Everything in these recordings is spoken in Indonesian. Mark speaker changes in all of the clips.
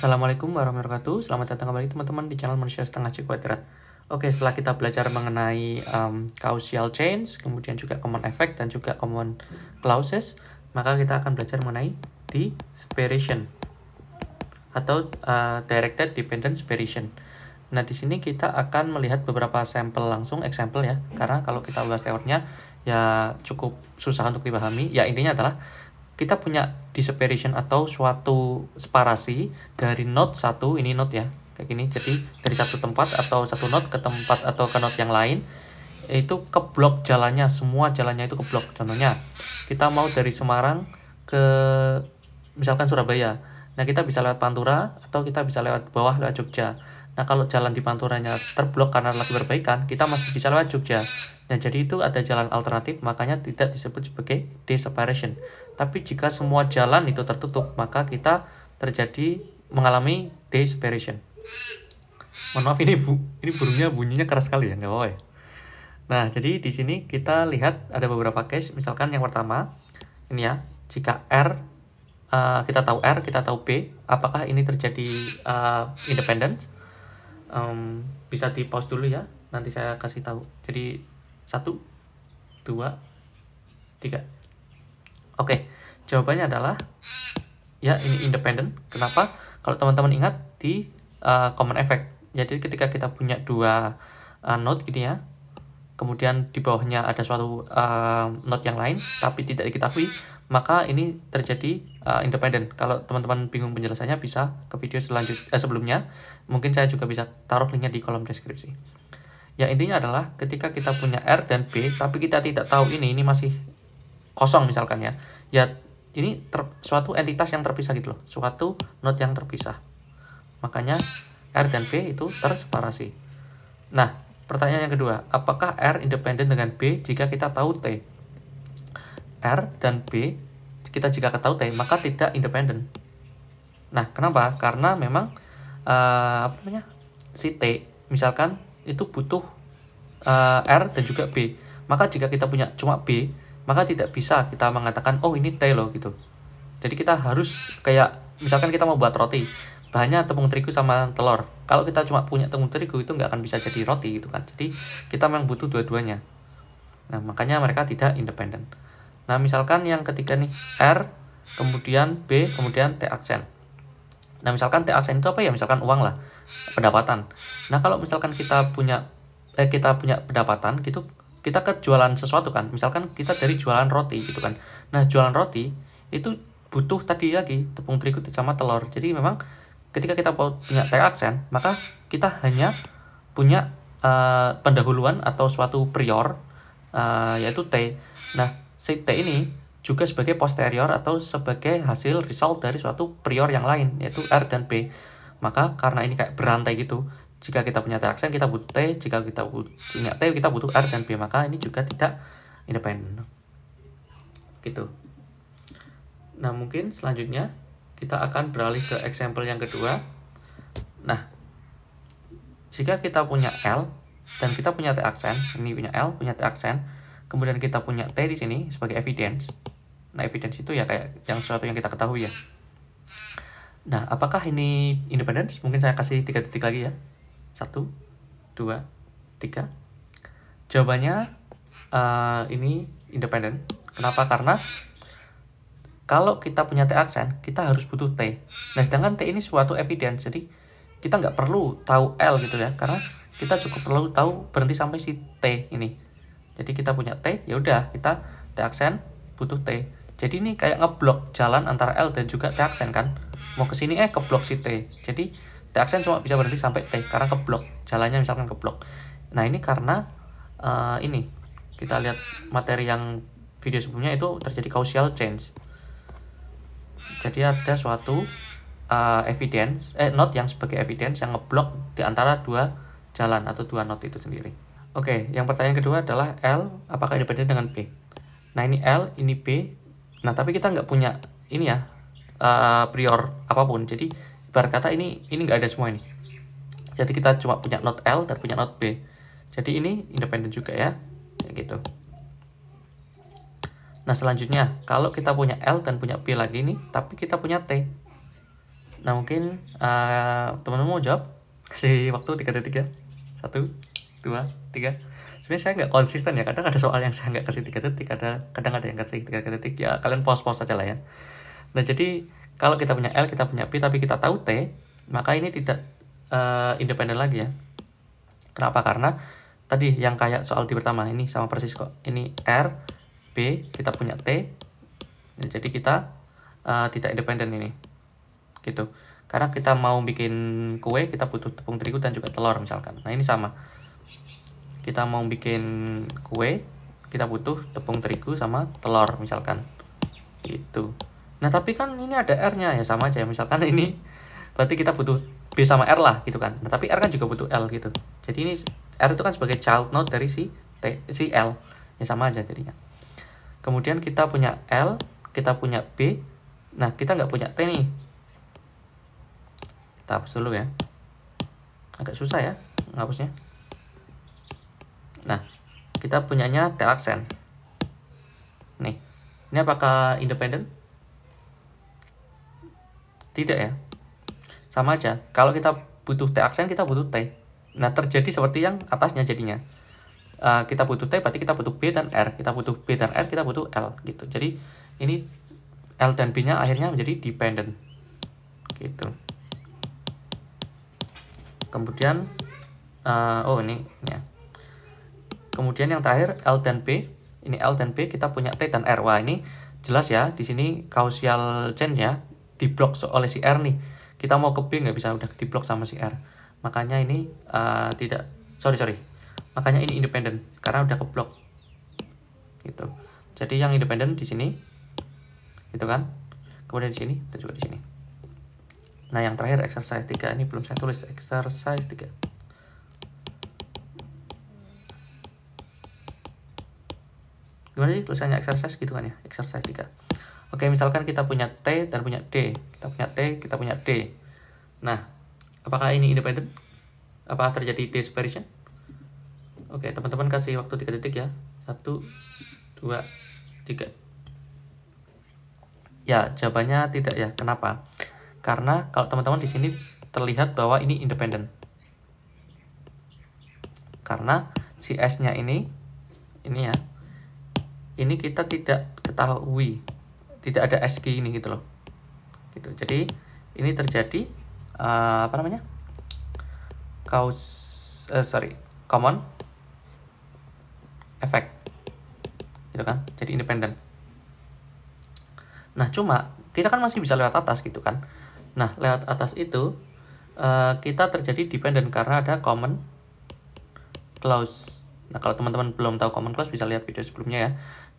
Speaker 1: Assalamualaikum warahmatullahi wabarakatuh. Selamat datang kembali teman-teman di channel Manusia Setengah C Kuadrat. Oke, setelah kita belajar mengenai um, causal chains, kemudian juga common effect dan juga common clauses, maka kita akan belajar mengenai desperation atau uh, directed dependent separation Nah, di sini kita akan melihat beberapa sampel langsung, example ya, karena kalau kita bahas teorinya ya cukup susah untuk dipahami. Ya, intinya adalah kita punya disseparation atau suatu separasi dari node satu ini node ya kayak gini jadi dari satu tempat atau satu node ke tempat atau ke node yang lain itu keblok jalannya semua jalannya itu keblok contohnya kita mau dari Semarang ke misalkan Surabaya nah kita bisa lewat Pantura atau kita bisa lewat bawah lewat Jogja Nah kalau jalan di Panturanya terblok karena lagi perbaikan, kita masih bisa lewat Jogja. Nah jadi itu ada jalan alternatif, makanya tidak disebut sebagai deseparation. Tapi jika semua jalan itu tertutup, maka kita terjadi mengalami desperation Mohon maaf ini bu, ini burungnya bunyinya keras sekali ya, nggak apa ya. Nah jadi di sini kita lihat ada beberapa case, misalkan yang pertama ini ya, jika R uh, kita tahu R, kita tahu B, apakah ini terjadi uh, independence? um, bisa di pause dulu ya nanti saya kasih tahu jadi satu dua tiga oke jawabannya adalah ya ini independen kenapa kalau teman-teman ingat di uh, common effect jadi ketika kita punya dua uh, node gini ya kemudian di bawahnya ada suatu uh, note yang lain tapi tidak diketahui maka ini terjadi uh, independen kalau teman-teman bingung penjelasannya bisa ke video selanjutnya eh, sebelumnya mungkin saya juga bisa taruh linknya di kolom deskripsi ya intinya adalah ketika kita punya R dan B tapi kita tidak tahu ini ini masih kosong misalkan ya ya ini ter, suatu entitas yang terpisah gitu loh suatu note yang terpisah makanya R dan B itu terseparasi nah Pertanyaan yang kedua, apakah R independen dengan B jika kita tahu T? R dan B kita jika tahu T maka tidak independen. Nah, kenapa? Karena memang uh, apa namanya? si T misalkan itu butuh uh, R dan juga B. Maka jika kita punya cuma B, maka tidak bisa kita mengatakan oh ini T loh gitu. Jadi kita harus kayak misalkan kita mau buat roti, bahannya tepung terigu sama telur kalau kita cuma punya tepung terigu itu nggak akan bisa jadi roti gitu kan jadi kita memang butuh dua-duanya nah makanya mereka tidak independen nah misalkan yang ketiga nih R kemudian B kemudian T aksen nah misalkan T aksen itu apa ya misalkan uang lah pendapatan nah kalau misalkan kita punya eh, kita punya pendapatan gitu kita ke jualan sesuatu kan misalkan kita dari jualan roti gitu kan nah jualan roti itu butuh tadi lagi tepung terigu sama telur jadi memang ketika kita punya aksen maka kita hanya punya uh, pendahuluan atau suatu prior uh, yaitu T. Nah, si T ini juga sebagai posterior atau sebagai hasil result dari suatu prior yang lain yaitu R dan B. Maka karena ini kayak berantai gitu, jika kita punya T aksen kita butuh T, jika kita punya T kita butuh R dan B, maka ini juga tidak independen. Gitu. Nah, mungkin selanjutnya kita akan beralih ke example yang kedua. Nah, jika kita punya L dan kita punya T aksen, ini punya L, punya T aksen, kemudian kita punya T di sini sebagai evidence. Nah, evidence itu ya kayak yang sesuatu yang kita ketahui ya. Nah, apakah ini independence? Mungkin saya kasih tiga detik lagi ya. Satu, dua, tiga. Jawabannya uh, ini independen. Kenapa? Karena kalau kita punya T aksen, kita harus butuh T. Nah, sedangkan T ini suatu evidence, jadi kita nggak perlu tahu L gitu ya, karena kita cukup perlu tahu berhenti sampai si T ini. Jadi kita punya T, ya udah kita T aksen butuh T. Jadi ini kayak ngeblok jalan antara L dan juga T aksen kan. Mau ke sini eh keblok si T. Jadi T aksen cuma bisa berhenti sampai T karena keblok. Jalannya misalkan keblok. Nah, ini karena uh, ini kita lihat materi yang video sebelumnya itu terjadi causal change jadi ada suatu uh, evidence eh not yang sebagai evidence yang ngeblok di antara dua jalan atau dua not itu sendiri. Oke, okay, yang pertanyaan kedua adalah L apakah independen dengan P Nah ini L, ini P Nah tapi kita nggak punya ini ya uh, prior apapun. Jadi ibarat kata ini ini nggak ada semua ini. Jadi kita cuma punya not L dan punya not B. Jadi ini independen juga ya, kayak gitu. Nah selanjutnya kalau kita punya L dan punya P lagi nih tapi kita punya T. Nah mungkin teman eh, teman-teman mau jawab kasih waktu tiga detik ya satu dua tiga sebenarnya saya nggak konsisten ya kadang ada soal yang saya nggak kasih tiga detik ada kadang ada yang kasih tiga detik ya kalian pos-pos aja lah ya nah jadi kalau kita punya L kita punya P tapi kita tahu T maka ini tidak uh, independen lagi ya kenapa karena tadi yang kayak soal di pertama ini sama persis kok ini R B, kita punya T. Ya, jadi kita uh, tidak independen ini. Gitu. Karena kita mau bikin kue, kita butuh tepung terigu dan juga telur misalkan. Nah, ini sama. Kita mau bikin kue, kita butuh tepung terigu sama telur misalkan. Gitu. Nah, tapi kan ini ada R-nya ya sama aja. Misalkan ini berarti kita butuh B sama R lah gitu kan. Nah, tapi R kan juga butuh L gitu. Jadi ini R itu kan sebagai child node dari si T, si L. Ya sama aja jadinya kemudian kita punya L kita punya B nah kita nggak punya T nih kita hapus dulu ya agak susah ya ngapusnya nah kita punyanya T aksen nih ini apakah independen tidak ya sama aja kalau kita butuh T aksen kita butuh T nah terjadi seperti yang atasnya jadinya uh, kita butuh T berarti kita butuh B dan R kita butuh B dan R kita butuh L gitu jadi ini L dan B nya akhirnya menjadi dependent gitu kemudian uh, oh ini, ya kemudian yang terakhir L dan B ini L dan B kita punya T dan R wah ini jelas ya di sini causal chain ya diblok oleh si R nih kita mau ke B nggak bisa udah diblok sama si R makanya ini uh, tidak sorry sorry makanya ini independen karena udah keblok gitu jadi yang independen di sini gitu kan kemudian di sini dan juga di sini nah yang terakhir exercise 3 ini belum saya tulis exercise 3 gimana sih tulisannya exercise gitu kan ya exercise 3 oke misalkan kita punya T dan punya D kita punya T kita punya D nah apakah ini independen apa terjadi dispersion Oke, teman-teman kasih waktu 3 detik ya. 1 2 3. Ya, jawabannya tidak ya. Kenapa? Karena kalau teman-teman di sini terlihat bahwa ini independen. Karena si S-nya ini ini ya. Ini kita tidak ketahui. Tidak ada SG ini gitu loh. Gitu. Jadi ini terjadi uh, apa namanya? Kaus uh, sorry, common efek gitu kan jadi independen nah cuma kita kan masih bisa lewat atas gitu kan nah lewat atas itu uh, kita terjadi dependent karena ada common clause nah kalau teman-teman belum tahu common clause bisa lihat video sebelumnya ya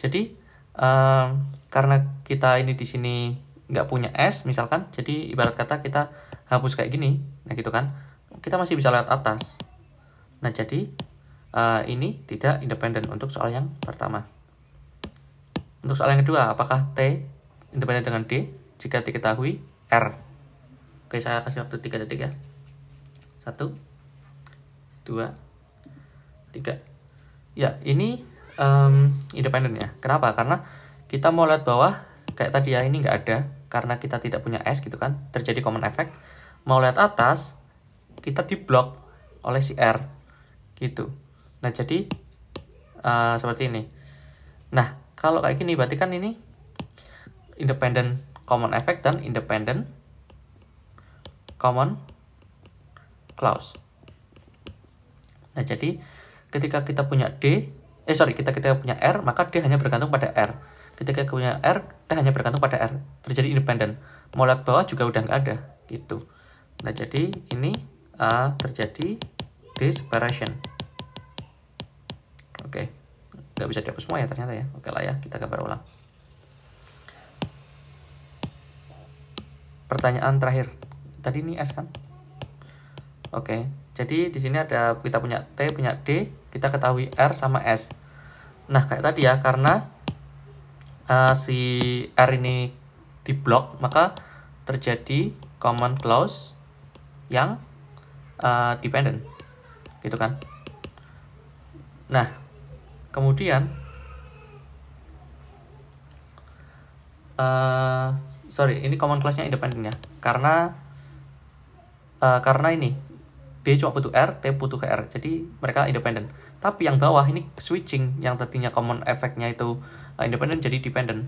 Speaker 1: jadi uh, karena kita ini di sini nggak punya s misalkan jadi ibarat kata kita hapus kayak gini nah gitu kan kita masih bisa lewat atas nah jadi uh, ini tidak independen untuk soal yang pertama. Untuk soal yang kedua, apakah T independen dengan D? Jika diketahui, R. Oke, saya kasih waktu 3 detik ya. 1, 2, 3. Ya, ini um, independen ya. Kenapa? Karena kita mau lihat bawah, kayak tadi ya, ini nggak ada. Karena kita tidak punya S gitu kan, terjadi common effect. Mau lihat atas, kita diblok oleh si R. Gitu. Nah, jadi uh, seperti ini. Nah, kalau kayak gini berarti kan ini independent common effect dan independent common clause. Nah, jadi ketika kita punya D, eh sorry, kita ketika punya R, maka D hanya bergantung pada R. Ketika kita punya R, D hanya bergantung pada R. Terjadi independent Mau lihat bawah juga udah nggak ada, gitu. Nah, jadi ini uh, terjadi disparation separation oke nggak bisa dihapus semua ya ternyata ya oke lah ya kita gambar ulang pertanyaan terakhir tadi ini S kan oke jadi di sini ada kita punya T punya D kita ketahui R sama S nah kayak tadi ya karena uh, si R ini diblok maka terjadi common clause yang uh, dependent gitu kan nah Kemudian uh, sorry, ini common classnya independen ya, karena uh, karena ini D cuma butuh R, T butuh R, jadi mereka independen. Tapi yang bawah ini switching, yang tadinya common efeknya itu uh, independen jadi dependent.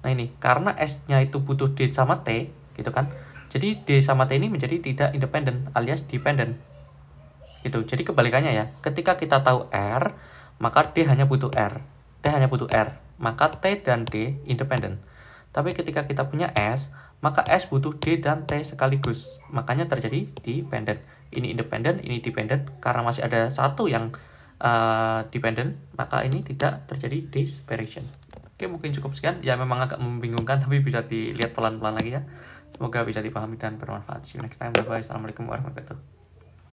Speaker 1: Nah ini, karena S-nya itu butuh D sama T, gitu kan. Jadi D sama T ini menjadi tidak independen alias dependent gitu. jadi kebalikannya ya ketika kita tahu r maka d hanya butuh r t hanya butuh r maka t dan d independen tapi ketika kita punya s maka s butuh d dan t sekaligus makanya terjadi dependent ini independen ini dependent karena masih ada satu yang uh, dependent maka ini tidak terjadi disparition Oke, mungkin cukup sekian. Ya, memang agak membingungkan, tapi bisa dilihat pelan-pelan lagi ya. Semoga bisa dipahami dan bermanfaat. See you next time. Bye-bye. Assalamualaikum warahmatullahi wabarakatuh.